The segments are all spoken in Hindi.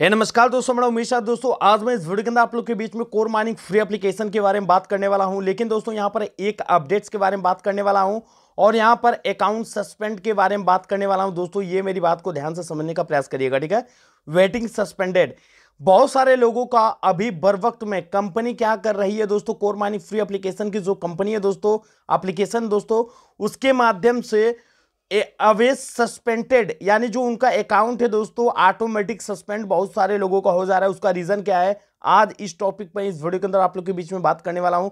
हे नमस्कार दोस्तों मैं उमेश दोस्तों आज मैं इस वीडियो के अंदर आप लोग के बीच में कोर माइनिंग फ्री एप्लीकेशन के बारे में बात करने वाला हूं लेकिन दोस्तों यहां पर एक अपडेट्स के बारे में बात करने वाला हूं और यहां पर अकाउंट सस्पेंड के बारे में बात करने वाला हूं दोस्तों ये मेरी बात को ध्यान से समझने का प्रयास करिएगा ठीक है वेटिंग सस्पेंडेड बहुत सारे लोगों का अभी बर वक्त में कंपनी क्या कर रही है दोस्तों कोर माइनिंग फ्री एप्लीकेशन की जो कंपनी है दोस्तों अप्लीकेशन दोस्तों उसके माध्यम से अवेज सस्पेंडेड यानी जो उनका अकाउंट है दोस्तों ऑटोमेटिक सस्पेंड बहुत सारे लोगों का हो जा रहा है उसका रीजन क्या है आज इस टॉपिक पर इस वीडियो के अंदर आप लोग के बीच में बात करने वाला हूं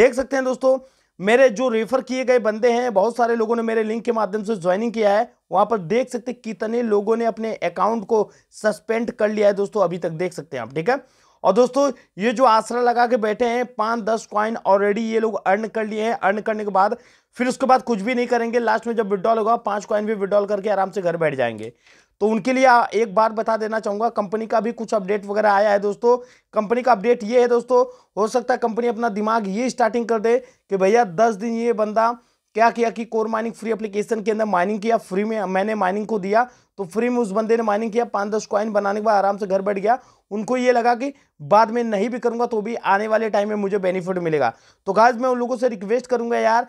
देख सकते हैं दोस्तों मेरे जो रेफर किए गए बंदे हैं बहुत सारे लोगों ने मेरे लिंक के माध्यम से ज्वाइनिंग किया है वहां पर देख सकते कितने लोगों ने अपने अकाउंट को सस्पेंड कर लिया है दोस्तों अभी तक देख सकते हैं आप ठीक है और दोस्तों ये जो आसरा लगा के बैठे हैं पाँच दस कॉइन ऑलरेडी ये लोग अर्न कर लिए हैं अर्न करने के बाद फिर उसके बाद कुछ भी नहीं करेंगे लास्ट में जब विड्रॉल होगा पाँच कॉइन भी विड्रॉल करके आराम से घर बैठ जाएंगे तो उनके लिए एक बार बता देना चाहूँगा कंपनी का भी कुछ अपडेट वगैरह आया है दोस्तों कंपनी का अपडेट ये है दोस्तों हो सकता है कंपनी अपना दिमाग ये स्टार्टिंग कर दे कि भैया दस दिन ये बंदा क्या किया कि कोर माइनिंग फ्री एप्लीकेशन के अंदर माइनिंग किया फ्री में मैंने माइनिंग को दिया तो फ्री में उस बंदे ने माइनिंग किया पाँच दस कॉइन बनाने के बाद आराम से घर बैठ गया उनको ये लगा कि बाद में नहीं भी करूँगा तो भी आने वाले टाइम में मुझे बेनिफिट मिलेगा तो खास मैं उन लोगों से रिक्वेस्ट करूँगा यार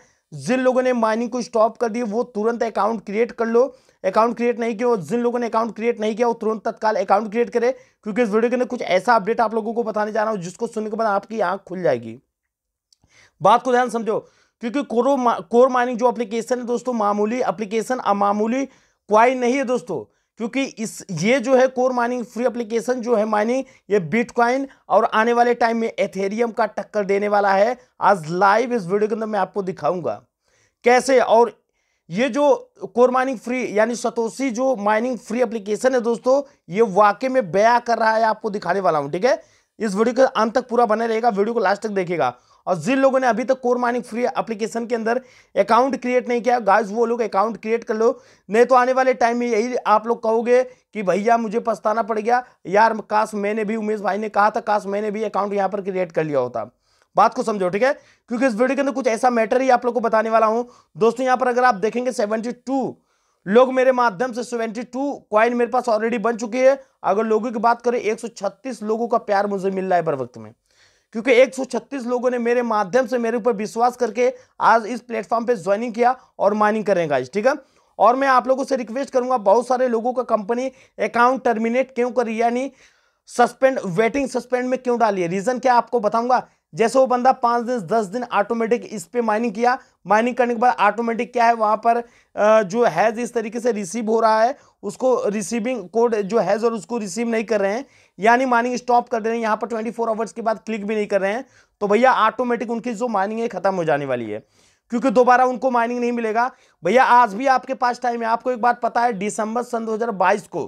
जिन लोगों ने माइनिंग को स्टॉप कर दी वो तुरंत अकाउंट क्रिएट कर लो अकाउंट क्रिएट नहीं किया जिन लोगों ने अकाउंट क्रिएट नहीं किया वो तुरंत तत्काल अकाउंट क्रिएट करे क्योंकि इस वीडियो के अंदर कुछ ऐसा अपडेट आप लोगों को बताने जा रहा हूँ जिसको सुनने के बाद आपकी आँख खुल जाएगी बात को ध्यान समझो क्योंकि कोरो मा, कोर माइनिंग जो एप्लीकेशन है दोस्तों मामूली एप्लीकेशन अमामूली क्वाई नहीं है दोस्तों क्योंकि इस ये जो है कोर माइनिंग फ्री एप्लीकेशन जो है माइनिंग ये बिटकॉइन और आने वाले टाइम में एथेरियम का टक्कर देने वाला है आज लाइव इस वीडियो के अंदर मैं आपको दिखाऊंगा कैसे और ये जो कोर माइनिंग फ्री यानी सतोशी जो माइनिंग फ्री एप्लीकेशन है दोस्तों ये वाकई में बया कर रहा है आपको दिखाने वाला हूँ ठीक है इस वीडियो के अंत तक पूरा बने रहेगा वीडियो को लास्ट तक देखेगा और जिन लोगों ने अभी तक कोर माइनिंग फ्री एप्लीकेशन के अंदर अकाउंट क्रिएट नहीं किया गाइस वो लोग अकाउंट क्रिएट कर लो नहीं तो आने वाले टाइम में यही आप लोग कहोगे कि भैया मुझे पछताना पड़ गया यार काश मैंने भी उमेश भाई ने कहा था काश मैंने भी अकाउंट यहाँ पर क्रिएट कर लिया होता बात को समझो ठीक है क्योंकि इस वीडियो के अंदर कुछ ऐसा मैटर ही आप लोग को बताने वाला हूं दोस्तों यहाँ पर अगर आप देखेंगे सेवेंटी लोग मेरे माध्यम से सेवेंटी टू क्वाइन मेरे पास ऑलरेडी बन चुकी है अगर लोगों की बात करें 136 लोगों का प्यार मुझे मिल रहा है बर वक्त में क्योंकि 136 लोगों ने मेरे माध्यम से मेरे ऊपर विश्वास करके आज इस प्लेटफॉर्म पे ज्वाइनिंग किया और माइनिंग करें गाइस ठीक है और मैं आप लोगों से रिक्वेस्ट करूंगा बहुत सारे लोगों का कंपनी अकाउंट टर्मिनेट क्यों करी यानी सस्पेंड वेटिंग सस्पेंड में क्यों डाली है रीजन क्या आपको बताऊंगा जैसे वो बंदा पांच दिन दस दिन ऑटोमेटिक इस पर माइनिंग किया माइनिंग करने के बाद ऑटोमेटिक क्या है वहां पर जो हैज़ इस तरीके से रिसीव हो रहा है उसको रिसीविंग कोड जो हैज़ और उसको रिसीव नहीं कर रहे हैं यानी माइनिंग स्टॉप कर दे रहे हैं यहाँ पर ट्वेंटी फोर आवर्स के बाद क्लिक भी नहीं कर रहे हैं तो भैया ऑटोमेटिक उनकी जो माइनिंग है ख़त्म हो जाने वाली है क्योंकि दोबारा उनको माइनिंग नहीं मिलेगा भैया आज भी आपके पास टाइम है आपको एक बात पता है दिसंबर सन 2022 को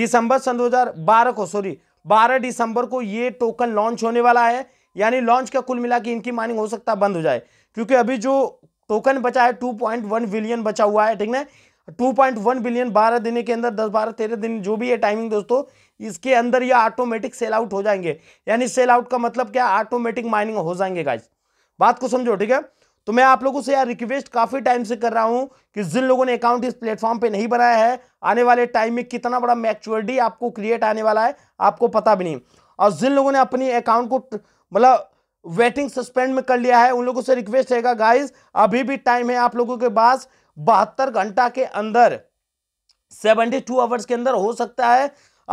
दिसंबर सन 2012 को सॉरी 12 दिसंबर को ये टोकन लॉन्च होने वाला है यानी लॉन्च का कुल मिला के इनकी माइनिंग हो सकता है बंद हो जाए क्योंकि अभी जो टोकन बचा है टू पॉइंट वन बिलियन बचा हुआ है ठीक ना टू पॉइंट वन बिलियन बारह दिन के अंदर दस बारह तेरह दिन जो भी है टाइमिंग दोस्तों इसके अंदर ये ऑटोमेटिक सेल आउट हो जाएंगे यानी सेल आउट का मतलब क्या ऑटोमेटिक माइनिंग हो जाएंगे गाइज बात को समझो ठीक है तो मैं आप लोगों से यार रिक्वेस्ट काफ़ी टाइम से कर रहा हूँ कि जिन लोगों ने अकाउंट इस प्लेटफॉर्म पे नहीं बनाया है आने वाले टाइम में कितना बड़ा मैच्योरिटी आपको क्रिएट आने वाला है आपको पता भी नहीं और जिन लोगों ने अपनी अकाउंट को मतलब वेटिंग सस्पेंड में कर लिया है उन लोगों से रिक्वेस्ट रहेगा गाइज अभी भी टाइम है आप लोगों के पास बहत्तर घंटा के अंदर सेवेंटी टू आवर्स के अंदर हो सकता है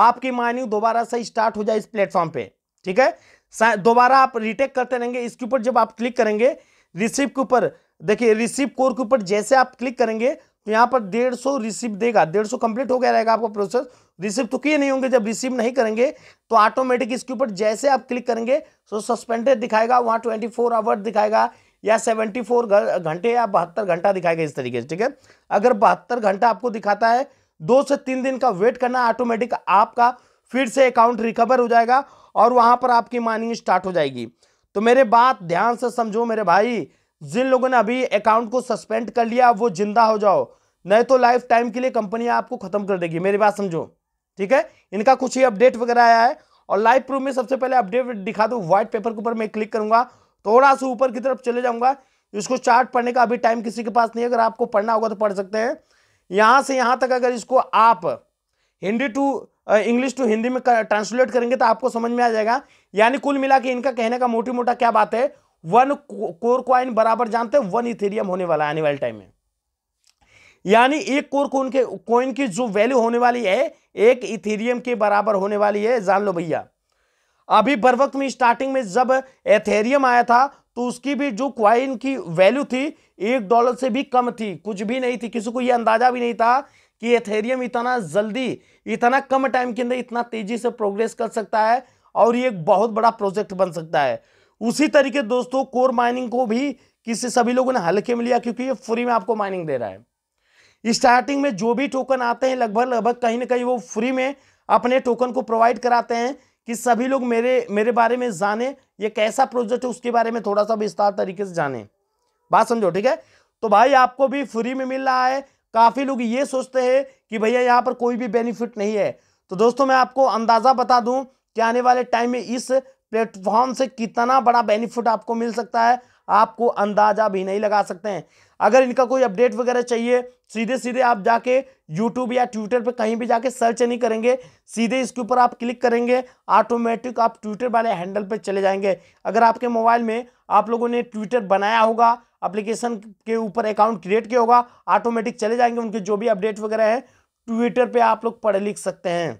आपकी माइनिंग दोबारा से स्टार्ट हो जाए इस प्लेटफॉर्म पे ठीक है दोबारा आप रिटेक करते रहेंगे इसके ऊपर जब आप क्लिक करेंगे रिसीप के ऊपर देखिए रिसीप कोर के ऊपर जैसे आप क्लिक करेंगे तो यहाँ पर डेढ़ सौ रिसीप देगा डेढ़ सौ कंप्लीट हो गया रहेगा आपका प्रोसेस रिसीव तो किए नहीं होंगे जब रिसीव नहीं करेंगे तो ऑटोमेटिक इसके ऊपर जैसे आप क्लिक करेंगे तो सस्पेंडेड दिखाएगा वहाँ ट्वेंटी फोर आवर दिखाएगा या सेवेंटी फोर घंटे या बहत्तर घंटा दिखाएगा इस तरीके से ठीक है अगर बहत्तर घंटा आपको दिखाता है दो से तीन दिन का वेट करना ऑटोमेटिक आपका फिर से अकाउंट रिकवर हो जाएगा और वहाँ पर आपकी माइनिंग स्टार्ट हो जाएगी तो मेरे बात ध्यान से समझो मेरे भाई जिन लोगों ने अभी अकाउंट को सस्पेंड कर लिया वो जिंदा हो जाओ नहीं तो लाइफ टाइम के लिए कंपनी आपको ख़त्म कर देगी मेरी बात समझो ठीक है इनका कुछ ही अपडेट वगैरह आया है और लाइव प्रूफ में सबसे पहले अपडेट दिखा दू व्हाइट पेपर के ऊपर मैं क्लिक करूंगा थोड़ा सा ऊपर की तरफ चले जाऊंगा इसको चार्ट पढ़ने का अभी टाइम किसी के पास नहीं है अगर आपको पढ़ना होगा तो पढ़ सकते हैं यहाँ से यहाँ तक अगर इसको आप Hindi to English to Hindi में ट्रांसलेट करेंगे तो आपको समझ में आ जाएगा यानी कुल मिला के इनका कहने का मोटी मोटा क्या बात है वन कोर क्वाइन बराबर जानते हैं वन इथेरियम होने वाला है आने वाले टाइम में यानी एक कोर कोन के कोइन की जो वैल्यू होने वाली है एक इथेरियम के बराबर होने वाली है जान लो भैया अभी बर वक्त में स्टार्टिंग में जब एथेरियम आया था तो उसकी भी जो क्वाइन की वैल्यू थी एक डॉलर से भी कम थी कुछ भी नहीं थी किसी को यह अंदाजा भी नहीं था कि एथेरियम इतना जल्दी इतना कम टाइम के अंदर इतना तेजी से प्रोग्रेस कर सकता है और ये एक बहुत बड़ा प्रोजेक्ट बन सकता है उसी तरीके दोस्तों कोर माइनिंग को भी किसी सभी लोगों ने हल्के में लिया क्योंकि ये फ्री में आपको माइनिंग दे रहा है स्टार्टिंग में जो भी टोकन आते हैं लगभग लगभग कहीं ना कहीं वो फ्री में अपने टोकन को प्रोवाइड कराते हैं कि सभी लोग मेरे मेरे बारे में जाने ये कैसा प्रोजेक्ट है उसके बारे में थोड़ा सा विस्तार तरीके से जाने बात समझो ठीक है तो भाई आपको भी फ्री में मिल रहा है काफ़ी लोग ये सोचते हैं कि भैया यहाँ पर कोई भी बेनिफिट नहीं है तो दोस्तों मैं आपको अंदाज़ा बता दूँ कि आने वाले टाइम में इस प्लेटफॉर्म से कितना बड़ा बेनिफिट आपको मिल सकता है आपको अंदाज़ा भी नहीं लगा सकते हैं अगर इनका कोई अपडेट वगैरह चाहिए सीधे सीधे आप जाके यूट्यूब या ट्विटर पर कहीं भी जाके सर्च नहीं करेंगे सीधे इसके ऊपर आप क्लिक करेंगे ऑटोमेटिक आप ट्विटर वाले हैंडल पर चले जाएंगे अगर आपके मोबाइल में आप लोगों ने ट्विटर बनाया होगा अप्लीकेशन के ऊपर अकाउंट क्रिएट किया होगा ऑटोमेटिक चले जाएंगे उनके जो भी अपडेट वगैरह है ट्विटर पर आप लोग पढ़ लिख सकते हैं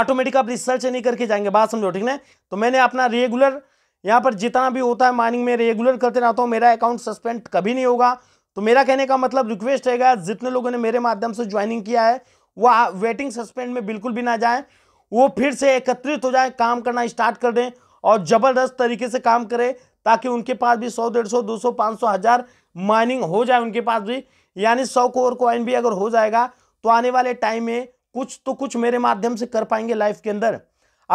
ऑटोमेटिक आप रिसर्च नहीं करके जाएंगे बात समझो ठीक है तो मैंने अपना रेगुलर यहाँ पर जितना भी होता है माइनिंग में रेगुलर करते रहता हूँ मेरा अकाउंट सस्पेंड कभी नहीं होगा तो मेरा कहने का मतलब रिक्वेस्ट रहेगा जितने लोगों ने मेरे माध्यम से ज्वाइनिंग किया है वह वेटिंग सस्पेंड में बिल्कुल भी ना जाए वो फिर से एकत्रित हो जाए काम करना स्टार्ट कर दें और ज़बरदस्त तरीके से काम करें ताकि उनके पास भी सौ डेढ़ सौ दो सौ पाँच सौ हज़ार माइनिंग हो जाए उनके पास भी यानी सौ कोर कॉइन भी अगर हो जाएगा तो आने वाले टाइम में कुछ तो कुछ मेरे माध्यम से कर पाएंगे लाइफ के अंदर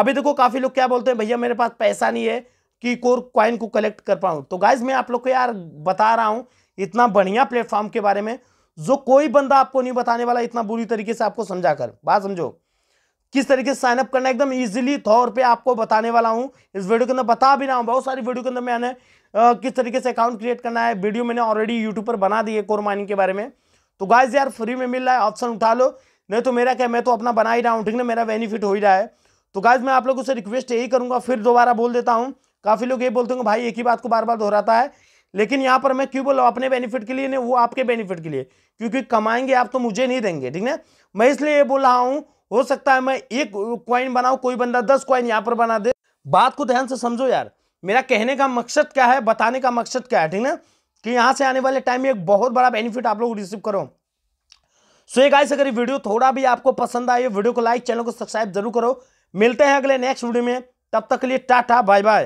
अभी देखो काफ़ी लोग क्या बोलते हैं भैया मेरे पास पैसा नहीं है कि कोर क्वाइन को कलेक्ट कर पाऊँ तो गाइज मैं आप लोग को यार बता रहा हूँ इतना बढ़िया प्लेटफॉर्म के बारे में जो कोई बंदा आपको नहीं बताने वाला इतना बुरी तरीके से आपको समझा कर बात समझो किस तरीके से साइनअप करना एकदम इजीली तौर पे आपको बताने वाला हूँ इस वीडियो के अंदर बता भी रहा हूँ बहुत सारी वीडियो के अंदर मैंने किस तरीके से अकाउंट क्रिएट करना है वीडियो मैंने ऑलरेडी यूट्यूब पर बना दी है कोर माइनिंग के बारे में तो गाइज यार फ्री में मिल रहा है ऑप्शन उठा लो नहीं तो मेरा क्या मैं तो अपना बना ही रहा हूँ ठीक ना मेरा बेनिफिट हो ही रहा है तो गाइज मैं आप लोगों से रिक्वेस्ट यही करूँगा फिर दोबारा बोल देता हूँ काफ़ी लोग ये बोलते होंगे भाई एक ही बात को बार बार दोहराता है लेकिन यहाँ पर मैं क्यों बोल रहा अपने बेनिफिट के लिए नहीं वो आपके बेनिफिट के लिए क्योंकि कमाएंगे आप तो मुझे नहीं देंगे ठीक है मैं इसलिए ये बोल रहा हूँ हो सकता है मैं एक क्वाइन बनाऊँ कोई बंदा दस क्वाइन यहाँ पर बना दे बात को ध्यान से समझो यार मेरा कहने का मकसद क्या है बताने का मकसद क्या है ठीक है कि यहाँ से आने वाले टाइम में एक बहुत बड़ा बेनिफिट आप लोग रिसीव करो सो ये गाइस अगर वीडियो थोड़ा भी आपको पसंद आए वीडियो को लाइक चैनल को सब्सक्राइब जरूर करो मिलते हैं अगले नेक्स्ट वीडियो में तब तक के लिए टाटा बाय बाय